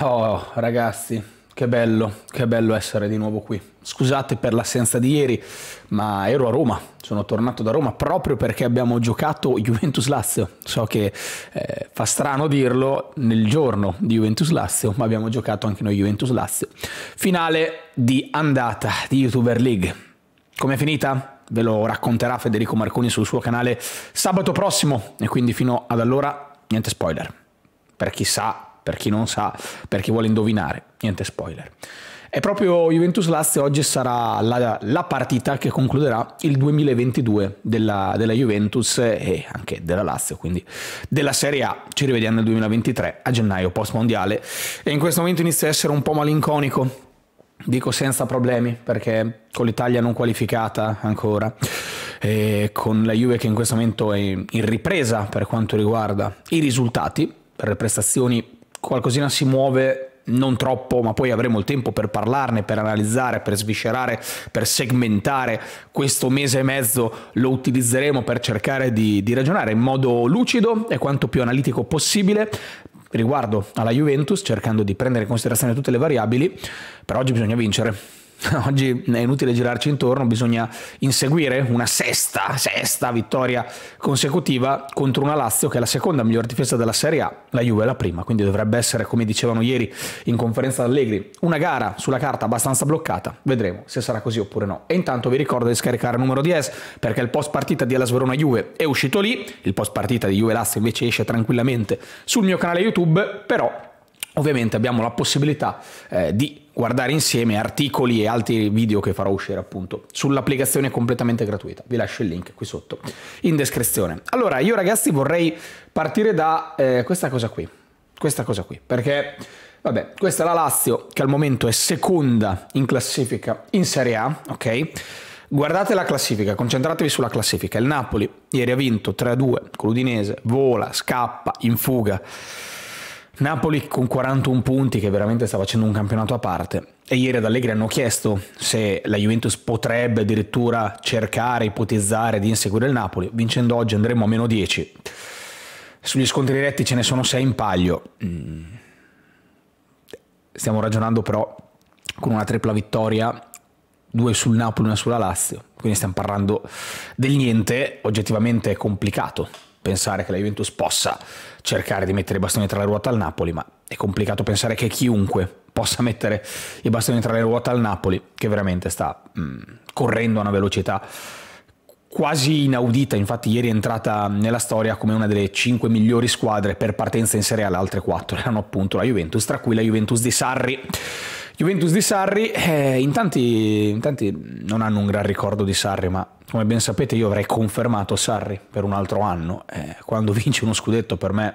Oh, ragazzi, che bello, che bello essere di nuovo qui. Scusate per l'assenza di ieri, ma ero a Roma, sono tornato da Roma proprio perché abbiamo giocato Juventus-Lazio. So che eh, fa strano dirlo nel giorno di Juventus-Lazio, ma abbiamo giocato anche noi Juventus-Lazio. Finale di andata di YouTuber League. Com'è finita? Ve lo racconterà Federico Marconi sul suo canale sabato prossimo e quindi fino ad allora niente spoiler. Per chi sa per chi non sa, per chi vuole indovinare, niente spoiler. È proprio Juventus-Lazio oggi sarà la, la, partita che concluderà il 2022 della, della, Juventus e anche della Lazio, quindi della Serie A. Ci rivediamo nel 2023 a gennaio post-mondiale e in questo momento inizia a essere un po' malinconico, dico senza problemi perché con l'Italia non qualificata ancora. E con la Juve che in questo momento è in ripresa per quanto riguarda i risultati, per le prestazioni qualcosina si muove non troppo, ma poi avremo il tempo per parlarne, per analizzare, per sviscerare, per segmentare. Questo mese e mezzo lo utilizzeremo per cercare di, di ragionare in modo lucido e quanto più analitico possibile riguardo alla Juventus, cercando di prendere in considerazione tutte le variabili. Per oggi bisogna vincere. oggi è inutile girarci intorno, bisogna inseguire una sesta, sesta vittoria consecutiva contro una Lazio che è la seconda miglior difesa della Serie A, la Juve è la prima, quindi dovrebbe essere, come dicevano ieri in conferenza d'Allegri, una gara sulla carta abbastanza bloccata, vedremo se sarà così oppure no. E intanto vi ricordo di scaricare il numero 10 perché il post partita di Alas Verona Juve è uscito lì, il post partita di Juve Lazio invece esce tranquillamente sul mio canale YouTube, però Ovviamente abbiamo la possibilità eh, di guardare insieme articoli e altri video che farò uscire appunto sull'applicazione completamente gratuita. Vi lascio il link qui sotto in descrizione. Allora, io ragazzi vorrei partire da eh, questa cosa qui. Questa cosa qui, perché vabbè, questa è la Lazio che al momento è seconda in classifica in Serie A, ok? Guardate la classifica, concentratevi sulla classifica. Il Napoli ieri ha vinto 3-2 con l'Udinese, vola, scappa in fuga Napoli con 41 punti che veramente sta facendo un campionato a parte e ieri ad Allegri hanno chiesto se la Juventus potrebbe addirittura cercare, ipotizzare di inseguire il Napoli, vincendo oggi andremo a meno 10. Sugli scontri diretti ce ne sono 6 in palio. Mm. stiamo ragionando però con una tripla vittoria, due sul Napoli e una sulla Lazio, quindi stiamo parlando del niente, oggettivamente è complicato pensare che la Juventus possa cercare di mettere i bastoni tra le ruote al Napoli, ma è complicato pensare che chiunque possa mettere i bastoni tra le ruote al Napoli, che veramente sta mh, mm, correndo a una velocità quasi inaudita, infatti ieri è entrata nella storia come una delle 5 migliori squadre per partenza in Serie A, le altre 4 erano appunto la Juventus, tra cui la Juventus di Sarri. Juventus di Sarri, eh, in, tanti, in, tanti, non hanno un gran ricordo di Sarri, ma come ben sapete io avrei confermato Sarri per un altro anno. Eh, quando vince uno scudetto per me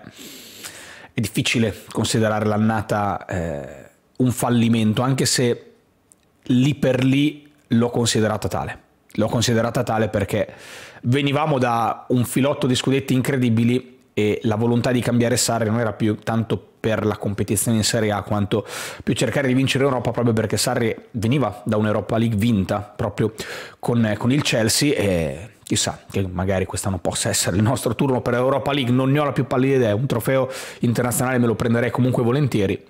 è difficile considerare l'annata eh, un fallimento, anche se lì per lì l'ho considerata tale. L'ho considerata tale perché venivamo da un filotto di scudetti incredibili e la volontà di cambiare Sarri non era più tanto per la competizione in Serie A quanto più cercare di vincere Europa proprio perché Sarri veniva da un'Europa League vinta proprio con, con il Chelsea e chissà che magari quest'anno possa essere il nostro turno per l'Europa League, non ne ho la più pallida idea, un trofeo internazionale me lo prenderei comunque volentieri.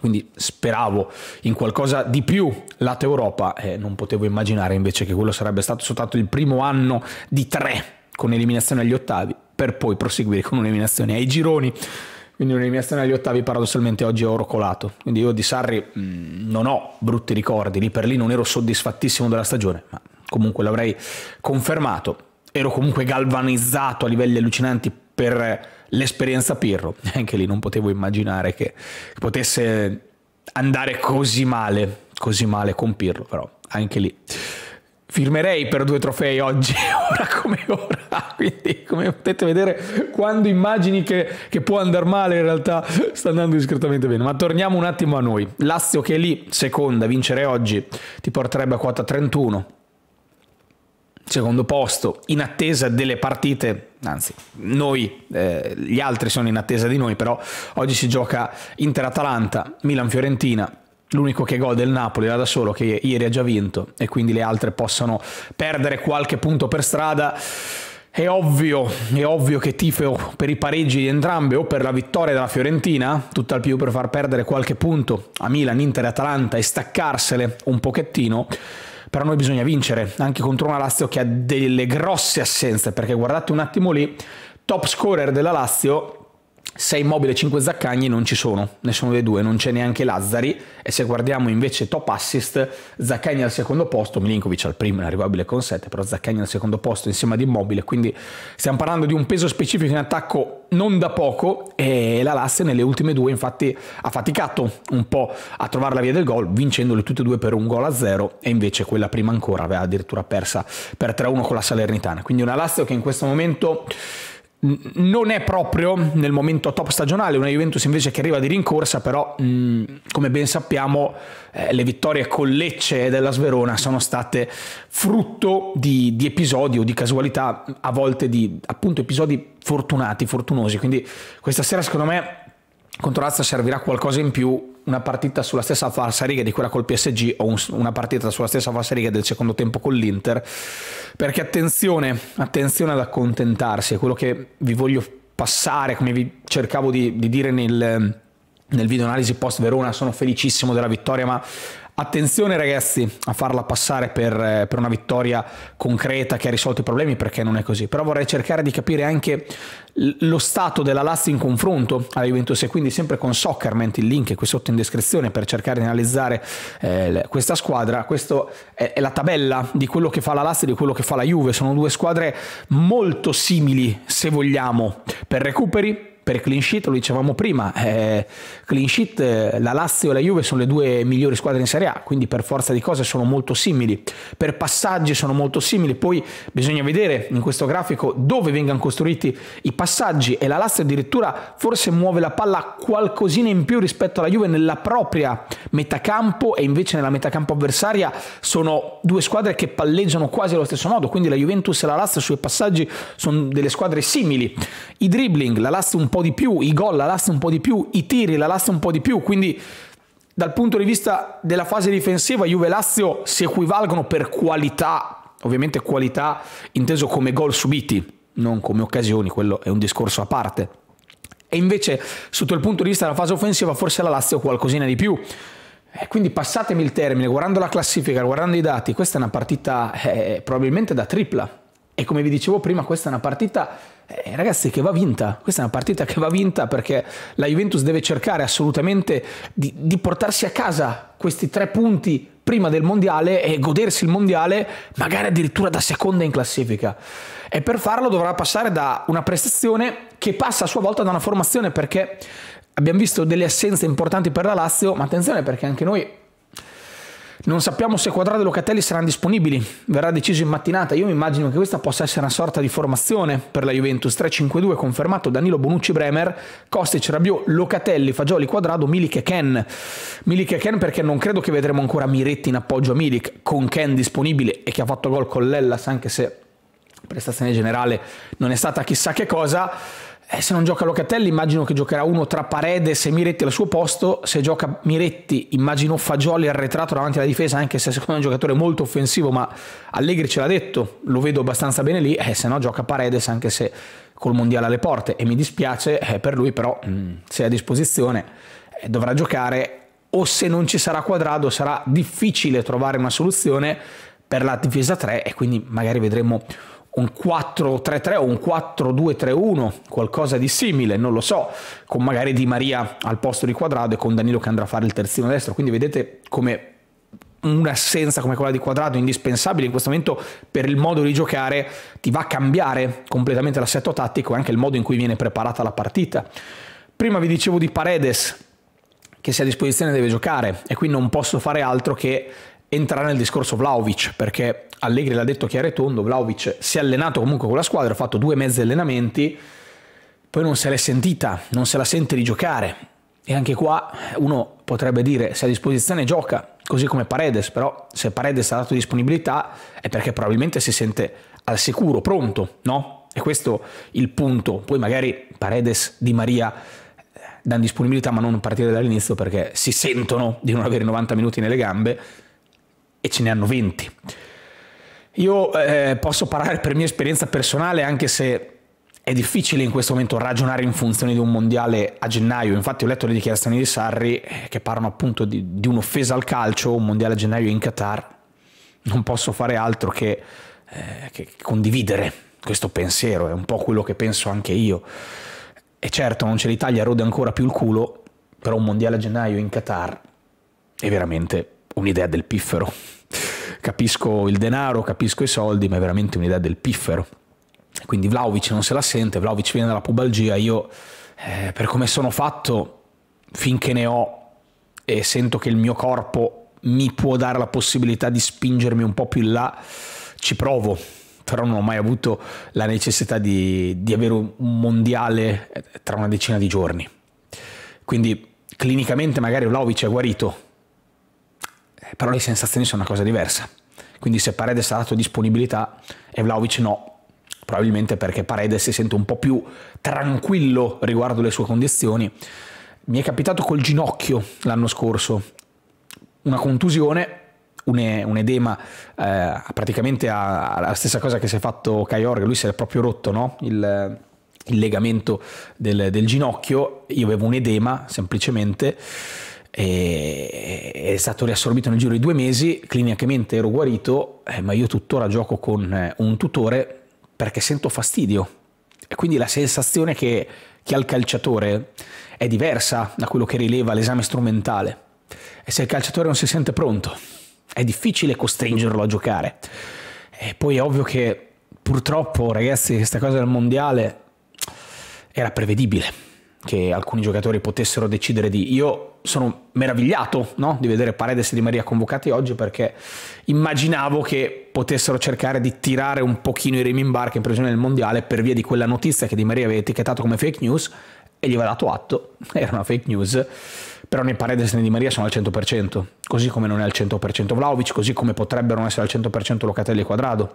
Quindi speravo in qualcosa di più lato Europa e eh, non potevo immaginare invece che quello sarebbe stato soltanto il primo anno di tre con eliminazione agli ottavi per poi proseguire con un'eliminazione ai gironi. Quindi un'eliminazione agli ottavi paradossalmente oggi è oro colato. Quindi io di Sarri mh, mm, non ho brutti ricordi, lì per lì non ero soddisfattissimo della stagione, ma comunque l'avrei confermato. Ero comunque galvanizzato a livelli allucinanti per l'esperienza Pirro. Anche lì non potevo immaginare che potesse andare così male, così male con Pirro, però anche lì firmerei per due trofei oggi, ora come ora. Quindi, come potete vedere, quando immagini che, che, può andare male, in realtà sta andando discretamente bene. Ma torniamo un attimo a noi. Lazio che è lì, seconda, vincere oggi ti porterebbe a quota 31. Secondo posto, in attesa delle partite, anzi, noi, eh, gli altri sono in attesa di noi, però oggi si gioca Inter-Atalanta, Milan-Fiorentina, L'unico che gode è il Napoli, era da solo, che ieri ha già vinto e quindi le altre possono perdere qualche punto per strada. È ovvio, è ovvio che tifo per i pareggi di entrambe o per la vittoria della Fiorentina, tutto al più per far perdere qualche punto a Milan, Inter e Atalanta e staccarsele un pochettino. Però noi bisogna vincere anche contro una Lazio che ha delle grosse assenze, perché guardate un attimo lì, top scorer della Lazio 6 Immobile e 5 Zaccagni non ci sono, nessuno dei due, non c'è neanche Lazzari e se guardiamo invece top assist, Zaccagni al secondo posto, Milinkovic al primo, inarrivabile con 7, però Zaccagni al secondo posto insieme ad Immobile, quindi stiamo parlando di un peso specifico in attacco non da poco e la Lazio nelle ultime due infatti ha faticato un po' a trovare la via del gol, vincendole tutte e due per un gol a zero e invece quella prima ancora aveva addirittura persa per 3-1 con la Salernitana, quindi una Lazio che in questo momento non è proprio nel momento top stagionale una Juventus invece che arriva di rincorsa però mh, come ben sappiamo eh, le vittorie con Lecce e della Sverona sono state frutto di, di episodi o di casualità a volte di appunto episodi fortunati, fortunosi quindi questa sera secondo me contro Lazio servirà qualcosa in più una partita sulla stessa falsa riga di quella col PSG o un, una partita sulla stessa falsa riga del secondo tempo con l'Inter perché attenzione, attenzione ad accontentarsi, è quello che vi voglio passare, come vi cercavo di, di dire nel, nel video analisi post Verona, sono felicissimo della vittoria, ma Attenzione ragazzi a farla passare per, eh, per, una vittoria concreta che ha risolto i problemi perché non è così, però vorrei cercare di capire anche lo stato della Lazio in confronto alla Juventus e quindi sempre con Soccerment il link è qui sotto in descrizione per cercare di analizzare eh, questa squadra, questa è, è, la tabella di quello che fa la Lazio e di quello che fa la Juve, sono due squadre molto simili se vogliamo per recuperi, per clean sheet, lo dicevamo prima, eh, clean sheet, eh, la Lazio e la Juve sono le due migliori squadre in Serie A, quindi per forza di cose sono molto simili, per passaggi sono molto simili, poi bisogna vedere in questo grafico dove vengano costruiti i passaggi e la Lazio addirittura forse muove la palla qualcosina in più rispetto alla Juve nella propria metacampo e invece nella metacampo avversaria sono due squadre che palleggiano quasi allo stesso modo, quindi la Juventus e la Lazio sui passaggi sono delle squadre simili. I dribbling, la Lazio un po' po' di più, i gol la lastra un po' di più, i tiri la lastra un po' di più, quindi dal punto di vista della fase difensiva Juve-Lazio e si equivalgono per qualità, ovviamente qualità inteso come gol subiti, non come occasioni, quello è un discorso a parte. E invece sotto il punto di vista della fase offensiva forse la Lazio qualcosina di più. E eh, quindi passatemi il termine, guardando la classifica, guardando i dati, questa è una partita eh, probabilmente da tripla, e come vi dicevo prima, questa è una partita, eh, ragazzi, che va vinta. Questa è una partita che va vinta perché la Juventus deve cercare assolutamente di, di portarsi a casa questi tre punti prima del mondiale e godersi il mondiale magari addirittura da seconda in classifica. E per farlo dovrà passare da una prestazione che passa a sua volta da una formazione perché abbiamo visto delle assenze importanti per la Lazio, ma attenzione perché anche noi non sappiamo se Quadrado e Locatelli saranno disponibili, verrà deciso in mattinata. Io mi immagino che questa possa essere una sorta di formazione per la Juventus. 3-5-2 confermato Danilo Bonucci Bremer, Kostic, Rabiot, Locatelli, Fagioli, Quadrado, Milik e Ken. Milik e Ken perché non credo che vedremo ancora Miretti in appoggio a Milik, con Ken disponibile e che ha fatto gol con Lellas anche se prestazione generale non è stata chissà che cosa eh, se non gioca Locatelli immagino che giocherà uno tra Paredes e Miretti al suo posto, se gioca Miretti immagino Fagioli arretrato davanti alla difesa, anche se secondo me è un giocatore molto offensivo, ma Allegri ce l'ha detto, lo vedo abbastanza bene lì, eh, se no gioca Paredes anche se col Mondiale alle porte e mi dispiace eh, per lui, però mh, mm, se è a disposizione eh, dovrà giocare o se non ci sarà quadrado sarà difficile trovare una soluzione per la difesa 3 e quindi magari vedremo un 4-3-3 o un 4-2-3-1, qualcosa di simile, non lo so, con magari Di Maria al posto di Quadrado e con Danilo che andrà a fare il terzino destro, quindi vedete come un'assenza come quella di Quadrado indispensabile in questo momento per il modo di giocare ti va a cambiare completamente l'assetto tattico e anche il modo in cui viene preparata la partita. Prima vi dicevo di Paredes che se a disposizione deve giocare e qui non posso fare altro che entrare nel discorso Vlaovic, perché Allegri l'ha detto chiaro e tondo, Vlaovic si è allenato comunque con la squadra, ha fatto due mezzi allenamenti, poi non se l'è sentita, non se la sente di giocare. E anche qua uno potrebbe dire se a disposizione gioca, così come Paredes, però se Paredes ha dato disponibilità è perché probabilmente si sente al sicuro, pronto, no? E questo è il punto. Poi magari Paredes, Di Maria eh, danno disponibilità ma non partire dall'inizio perché si sentono di non avere 90 minuti nelle gambe e ce ne hanno 20. Io eh, posso parlare per mia esperienza personale anche se è difficile in questo momento ragionare in funzione di un mondiale a gennaio, infatti ho letto le dichiarazioni di Sarri eh, che parlano appunto di, di un'offesa al calcio, un mondiale a gennaio in Qatar, non posso fare altro che, eh, che condividere questo pensiero, è un po' quello che penso anche io. E certo non c'è l'Italia, rode ancora più il culo, però un mondiale a gennaio in Qatar è veramente un'idea del piffero. Capisco il denaro, capisco i soldi, ma è veramente un'idea del piffero. Quindi Vlaovic non se la sente, Vlaovic viene dalla pubalgia, io eh, per come sono fatto, finché ne ho e sento che il mio corpo mi può dare la possibilità di spingermi un po' più in là, ci provo, però non ho mai avuto la necessità di, di avere un mondiale eh, tra una decina di giorni. Quindi clinicamente magari Vlaovic è guarito, però le sensazioni sono una cosa diversa. Quindi se Paredes ha dato disponibilità e Vlaovic no, probabilmente perché Paredes si sente un po' più tranquillo riguardo le sue condizioni. Mi è capitato col ginocchio l'anno scorso, una contusione, un, edema, eh, praticamente la stessa cosa che si è fatto Caiorga, lui si è proprio rotto no? il, il, legamento del, del ginocchio, io avevo un edema semplicemente è stato riassorbito nel giro di due mesi, clinicamente ero guarito, eh, ma io tuttora gioco con eh, un tutore perché sento fastidio. E quindi la sensazione che, che ha il calciatore è diversa da quello che rileva l'esame strumentale. E se il calciatore non si sente pronto, è difficile costringerlo a giocare. E poi è ovvio che purtroppo, ragazzi, questa cosa del mondiale era prevedibile che alcuni giocatori potessero decidere di... Io sono meravigliato no? di vedere Paredes e Di Maria convocati oggi perché immaginavo che potessero cercare di tirare un pochino i remi in barca in previsione del Mondiale per via di quella notizia che Di Maria aveva etichettato come fake news e gli aveva dato atto, era una fake news, però né Paredes né Di Maria sono al 100%, così come non è al 100% Vlaovic, così come potrebbero non essere al 100% Locatelli e Quadrado.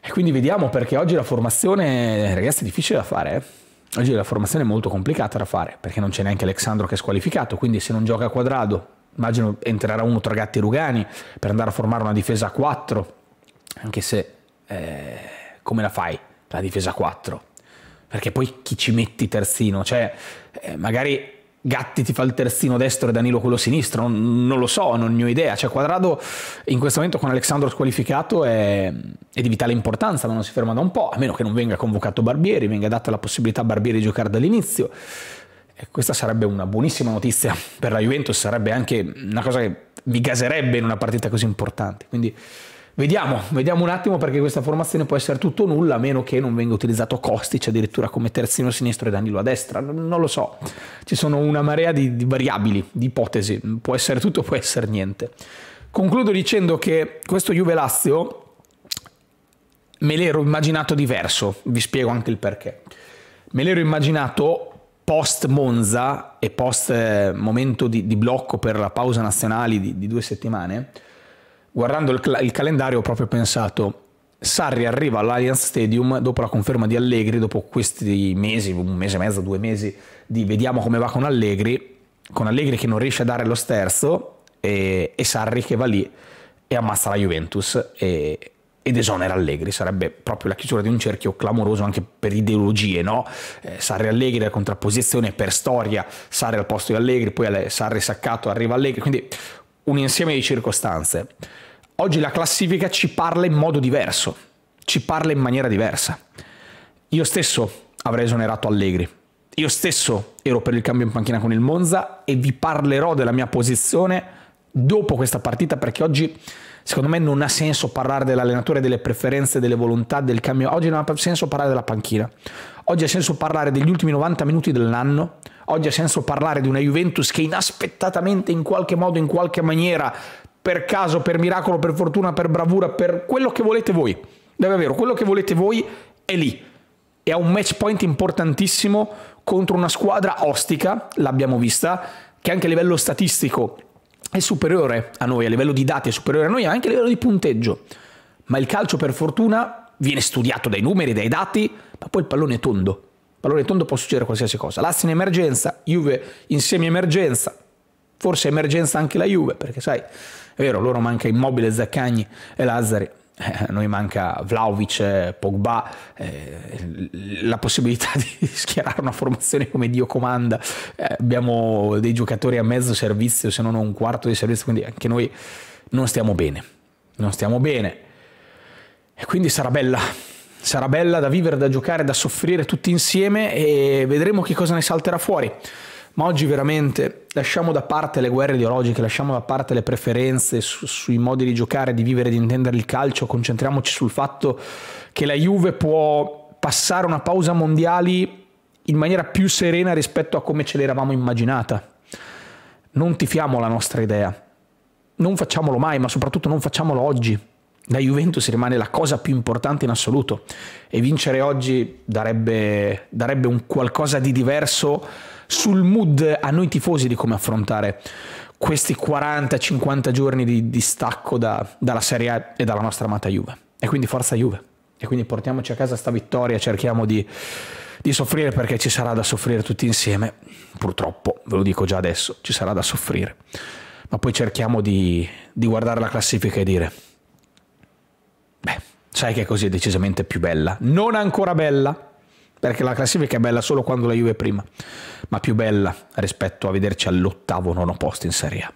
E quindi vediamo perché oggi la formazione, ragazzi, è difficile da fare, eh? Oggi la formazione è molto complicata da fare perché non c'è neanche Alexandro che è squalificato, quindi se non gioca a quadrado, immagino entrerà uno tra Gatti e Rugani per andare a formare una difesa a 4, anche se eh, come la fai la difesa a 4? Perché poi chi ci metti terzino? Cioè, eh, magari Gatti ti fa il terzino destro e Danilo quello sinistro, non, non lo so, non ne ho idea. Cioè, Quadrado in questo momento con Alessandro squalificato è, è, di vitale importanza, ma non si ferma da un po', a meno che non venga convocato Barbieri, venga data la possibilità a Barbieri di giocare dall'inizio. E questa sarebbe una buonissima notizia per la Juventus, sarebbe anche una cosa che mi gaserebbe in una partita così importante. Quindi Vediamo, vediamo un attimo perché questa formazione può essere tutto nulla a meno che non venga utilizzato Kostic addirittura come terzino sinistro e Danilo a destra, non lo so, ci sono una marea di, di variabili, di ipotesi, può essere tutto, può essere niente. Concludo dicendo che questo Juve Lazio me l'ero immaginato diverso, vi spiego anche il perché. Me l'ero immaginato post Monza e post eh, momento di, di blocco per la pausa nazionale di, di due settimane guardando il, il calendario ho proprio pensato, Sarri arriva all'Allianz Stadium dopo la conferma di Allegri, dopo questi mesi, un mese e mezzo, due mesi di vediamo come va con Allegri, con Allegri che non riesce a dare lo sterzo e, e Sarri che va lì e ammazza la Juventus e, ed esonera Allegri, sarebbe proprio la chiusura di un cerchio clamoroso anche per ideologie, no? Eh, Sarri Allegri, la contrapposizione per storia, Sarri al posto di Allegri, poi Sarri saccato, arriva Allegri, quindi un insieme di circostanze Oggi la classifica ci parla in modo diverso, ci parla in maniera diversa. Io stesso avrei esonerato Allegri, io stesso ero per il cambio in panchina con il Monza e vi parlerò della mia posizione dopo questa partita perché oggi secondo me non ha senso parlare dell'allenatore, delle preferenze, delle volontà, del cambio. Oggi non ha senso parlare della panchina. Oggi ha senso parlare degli ultimi 90 minuti dell'anno. Oggi ha senso parlare di una Juventus che inaspettatamente in qualche modo, in qualche maniera per caso, per miracolo, per fortuna, per bravura, per quello che volete voi. Davvero, quello che volete voi è lì. E ha un match point importantissimo contro una squadra ostica, l'abbiamo vista, che anche a livello statistico è superiore a noi, a livello di dati è superiore a noi, anche a livello di punteggio. Ma il calcio, per fortuna, viene studiato dai numeri, dai dati, ma poi il pallone è tondo. pallone tondo può succedere qualsiasi cosa. Lazio in emergenza, Juve in semi-emergenza, forse emergenza anche la Juve, perché sai, è vero, loro manca Immobile, Zaccagni e Lazzari, eh, a noi manca Vlaovic, eh, Pogba, eh, la possibilità di schierare una formazione come Dio comanda, eh, abbiamo dei giocatori a mezzo servizio, se non un quarto di servizio, quindi anche noi non stiamo bene, non stiamo bene. E quindi sarà bella, sarà bella da vivere, da giocare, da soffrire tutti insieme e vedremo che cosa ne salterà fuori ma oggi veramente lasciamo da parte le guerre ideologiche, lasciamo da parte le preferenze su, sui modi di giocare, di vivere, di intendere il calcio, concentriamoci sul fatto che la Juve può passare una pausa mondiali in maniera più serena rispetto a come ce l'eravamo immaginata. Non tifiamo la nostra idea, non facciamolo mai, ma soprattutto non facciamolo oggi. La Juventus rimane la cosa più importante in assoluto e vincere oggi darebbe, darebbe un qualcosa di diverso sul mood a noi tifosi di come affrontare questi 40-50 giorni di distacco da, dalla Serie A e dalla nostra amata Juve. E quindi forza Juve. E quindi portiamoci a casa sta vittoria, cerchiamo di, di soffrire perché ci sarà da soffrire tutti insieme. Purtroppo, ve lo dico già adesso, ci sarà da soffrire. Ma poi cerchiamo di, di guardare la classifica e dire, beh, sai che così è decisamente più bella. Non ancora bella, perché la classifica è bella solo quando la Juve è prima, ma più bella rispetto a vederci all'ottavo nono posto in Serie A.